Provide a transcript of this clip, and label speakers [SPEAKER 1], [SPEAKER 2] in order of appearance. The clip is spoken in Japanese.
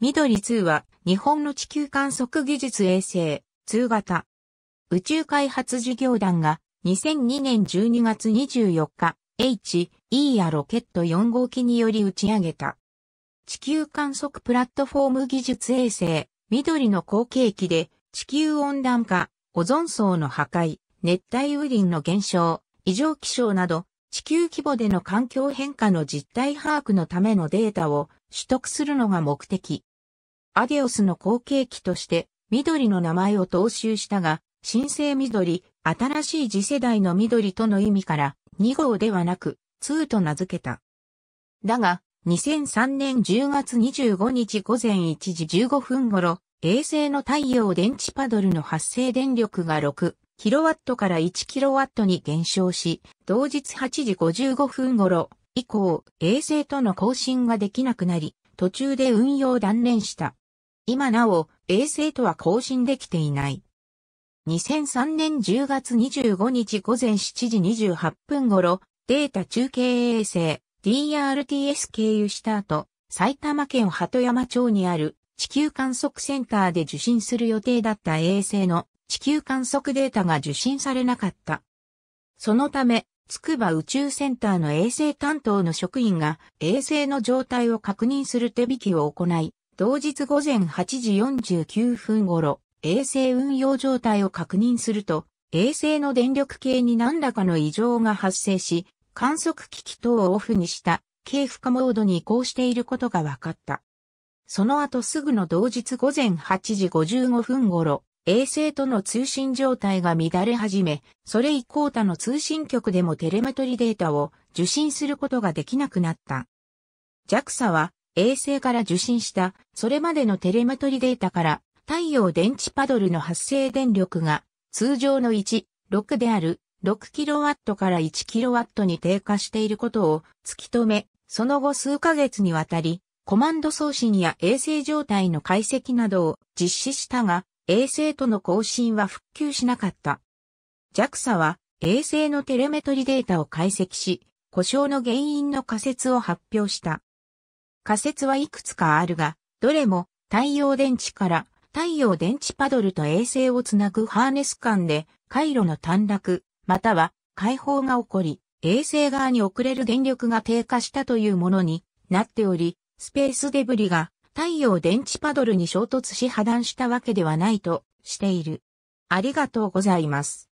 [SPEAKER 1] 緑2は日本の地球観測技術衛星2型宇宙開発事業団が2002年12月24日 HE やロケット4号機により打ち上げた地球観測プラットフォーム技術衛星緑の後継機で地球温暖化、オゾン層の破壊、熱帯雨林の減少、異常気象など地球規模での環境変化の実態把握のためのデータを取得するのが目的。アディオスの後継機として、緑の名前を踏襲したが、新生緑、新しい次世代の緑との意味から、2号ではなく、2と名付けた。だが、2003年10月25日午前1時15分頃、衛星の太陽電池パドルの発生電力が 6kW から 1kW に減少し、同日8時55分頃以降、衛星との更新ができなくなり、途中で運用断念した。今なお衛星とは更新できていない。2003年10月25日午前7時28分頃、データ中継衛星 DRTS 経由した後、埼玉県鳩山町にある地球観測センターで受信する予定だった衛星の地球観測データが受信されなかった。そのため、筑波宇宙センターの衛星担当の職員が衛星の状態を確認する手引きを行い、同日午前8時49分頃、衛星運用状態を確認すると、衛星の電力系に何らかの異常が発生し、観測機器等をオフにした軽負荷モードに移行していることが分かった。その後すぐの同日午前8時55分頃、衛星との通信状態が乱れ始め、それ以降他の通信局でもテレメトリデータを受信することができなくなった。JAXA は衛星から受信した、それまでのテレマトリデータから、太陽電池パドルの発生電力が、通常の1、6である、6kW から 1kW に低下していることを突き止め、その後数ヶ月にわたり、コマンド送信や衛星状態の解析などを実施したが、衛星との交信は復旧しなかった。JAXA は衛星のテレメトリデータを解析し、故障の原因の仮説を発表した。仮説はいくつかあるが、どれも太陽電池から太陽電池パドルと衛星をつなぐハーネス間で回路の短絡、または解放が起こり、衛星側に送れる電力が低下したというものになっており、スペースデブリが太陽電池パドルに衝突し破断したわけではないとしている。ありがとうございます。